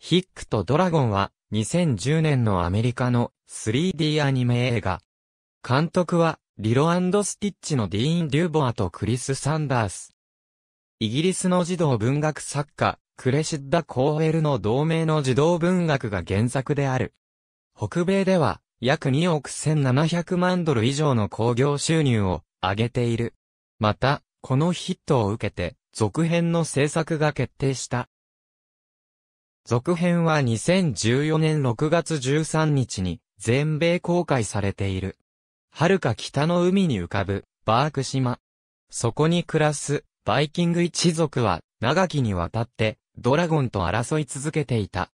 ヒックとドラゴンは2010年のアメリカの 3D アニメ映画。監督はリロスティッチのディーン・デューボアとクリス・サンダース。イギリスの児童文学作家、クレシッダ・コーエェルの同名の児童文学が原作である。北米では約2億1700万ドル以上の興行収入を上げている。また、このヒットを受けて続編の制作が決定した。続編は2014年6月13日に全米公開されている。遥か北の海に浮かぶバーク島。そこに暮らすバイキング一族は長きにわたってドラゴンと争い続けていた。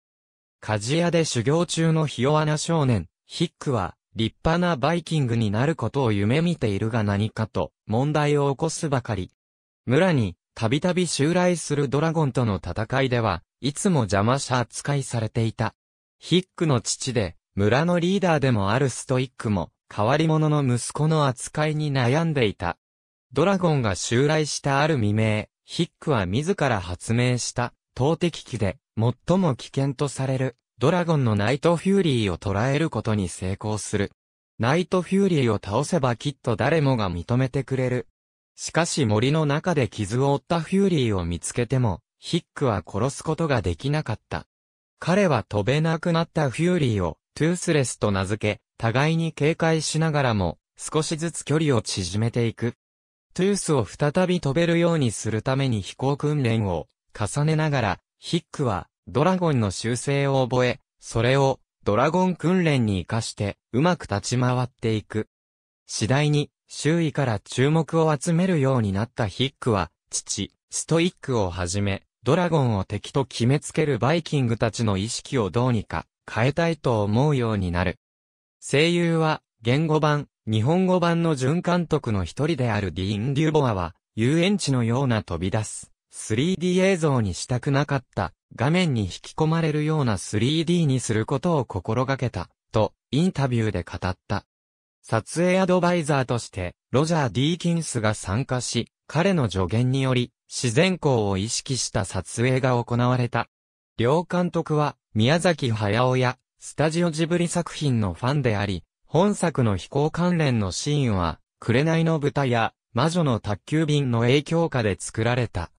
鍛冶屋で修行中のひアナ少年、ヒックは立派なバイキングになることを夢見ているが何かと問題を起こすばかり。村にたびたび襲来するドラゴンとの戦いではいつも邪魔者扱いされていた。ヒックの父で、村のリーダーでもあるストイックも、変わり者の息子の扱いに悩んでいた。ドラゴンが襲来したある未明、ヒックは自ら発明した、投擲機で、最も危険とされる、ドラゴンのナイトフューリーを捉えることに成功する。ナイトフューリーを倒せばきっと誰もが認めてくれる。しかし森の中で傷を負ったフューリーを見つけても、ヒックは殺すことができなかった。彼は飛べなくなったフューリーをトゥースレスと名付け、互いに警戒しながらも少しずつ距離を縮めていく。トゥースを再び飛べるようにするために飛行訓練を重ねながら、ヒックはドラゴンの習性を覚え、それをドラゴン訓練に活かしてうまく立ち回っていく。次第に周囲から注目を集めるようになったヒックは、父、ストイックをはじめ、ドラゴンを敵と決めつけるバイキングたちの意識をどうにか変えたいと思うようになる。声優は、言語版、日本語版の準監督の一人であるディーン・デュボアは、遊園地のような飛び出す、3D 映像にしたくなかった、画面に引き込まれるような 3D にすることを心がけた、と、インタビューで語った。撮影アドバイザーとして、ロジャー・ディーキンスが参加し、彼の助言により、自然光を意識した撮影が行われた。両監督は、宮崎駿や、スタジオジブリ作品のファンであり、本作の飛行関連のシーンは、紅の豚や、魔女の宅急便の影響下で作られた。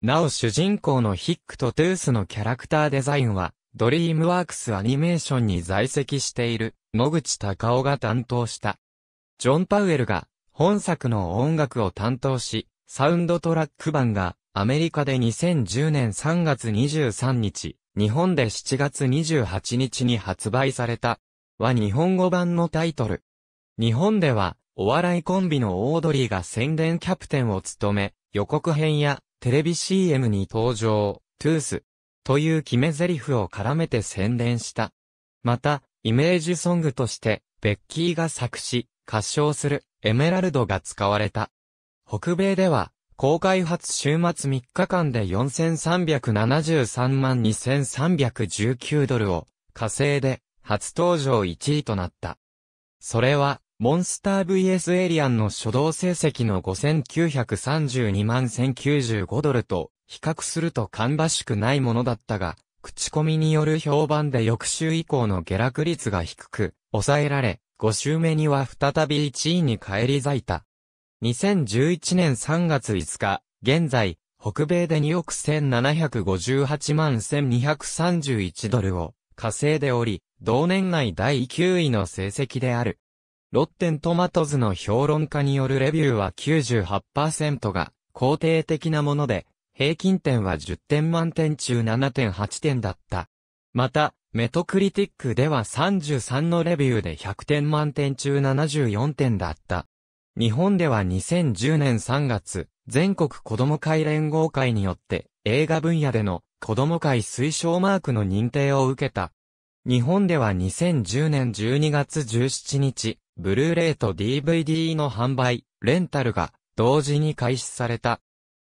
なお主人公のヒックとトゥースのキャラクターデザインは、ドリームワークスアニメーションに在籍している、野口隆夫が担当した。ジョン・パウエルが、本作の音楽を担当し、サウンドトラック版がアメリカで2010年3月23日、日本で7月28日に発売された、は日本語版のタイトル。日本では、お笑いコンビのオードリーが宣伝キャプテンを務め、予告編やテレビ CM に登場、トゥース、という決め台詞を絡めて宣伝した。また、イメージソングとして、ベッキーが作詞、歌唱する、エメラルドが使われた。北米では、公開発週末3日間で4373万2319ドルを火星で初登場1位となった。それは、モンスター VS エイリアンの初動成績の5932万1095ドルと比較すると芳しくないものだったが、口コミによる評判で翌週以降の下落率が低く抑えられ、5週目には再び1位に返り咲いた。2011年3月5日、現在、北米で2億1758万1231ドルを稼いでおり、同年内第9位の成績である。ロッテントマトズの評論家によるレビューは98%が肯定的なもので、平均点は10点満点中7.8点だった。また、メトクリティックでは33のレビューで100点満点中74点だった。日本では2010年3月、全国子供会連合会によって、映画分野での子供会推奨マークの認定を受けた。日本では2010年12月17日、ブルーレイと DVD の販売、レンタルが同時に開始された。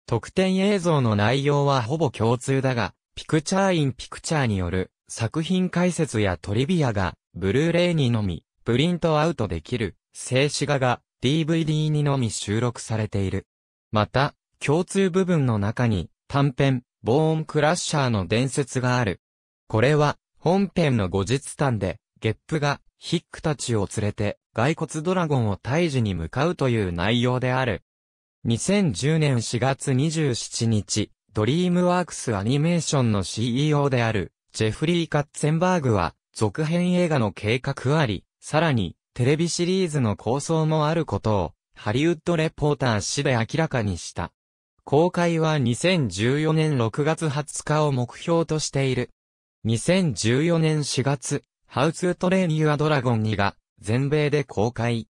特典映像の内容はほぼ共通だが、ピクチャーインピクチャーによる作品解説やトリビアが、ブルーレイにのみ、プリントアウトできる、静止画が DVD にのみ収録されている。また、共通部分の中に短編、ボーンクラッシャーの伝説がある。これは、本編の後日談で、ゲップがヒックたちを連れて、骸骨ドラゴンを退治に向かうという内容である。2010年4月27日、ドリームワークスアニメーションの CEO である、ジェフリー・カッツェンバーグは、続編映画の計画あり、さらに、テレビシリーズの構想もあることを、ハリウッドレポーター誌で明らかにした。公開は2014年6月20日を目標としている。2014年4月、ハウツトレーニュアドラゴン2が全米で公開。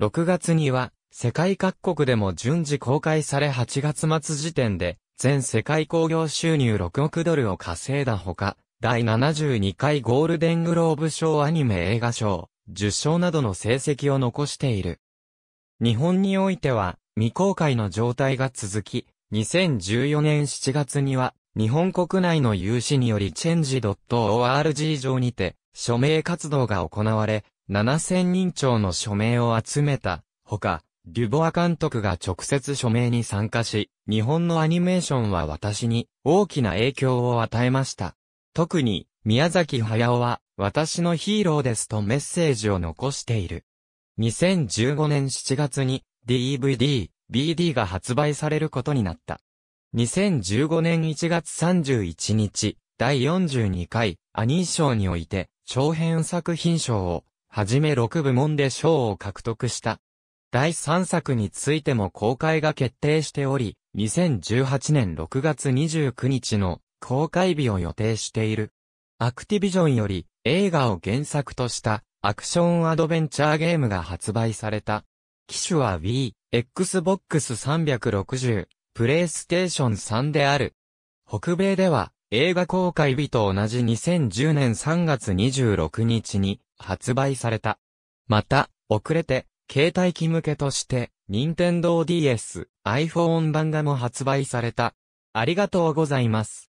6月には世界各国でも順次公開され8月末時点で全世界興行収入6億ドルを稼いだほか、第72回ゴールデングローブ賞アニメ映画賞、受賞などの成績を残している。日本においては未公開の状態が続き、2014年7月には日本国内の有志によりチェンジ .org 上にて署名活動が行われ、7000人超の署名を集めた、ほか、デュボア監督が直接署名に参加し、日本のアニメーションは私に大きな影響を与えました。特に、宮崎駿は私のヒーローですとメッセージを残している。2015年7月に DVD、BD が発売されることになった。2015年1月31日、第42回アニー賞において、長編作品賞を、はじめ6部門で賞を獲得した。第3作についても公開が決定しており、2018年6月29日の公開日を予定している。アクティビジョンより映画を原作としたアクションアドベンチャーゲームが発売された。機種は Wii、Xbox 360、PlayStation 3である。北米では映画公開日と同じ2010年3月26日に発売された。また、遅れて、携帯機向けとして、Nintendo DS、iPhone 版がも発売された。ありがとうございます。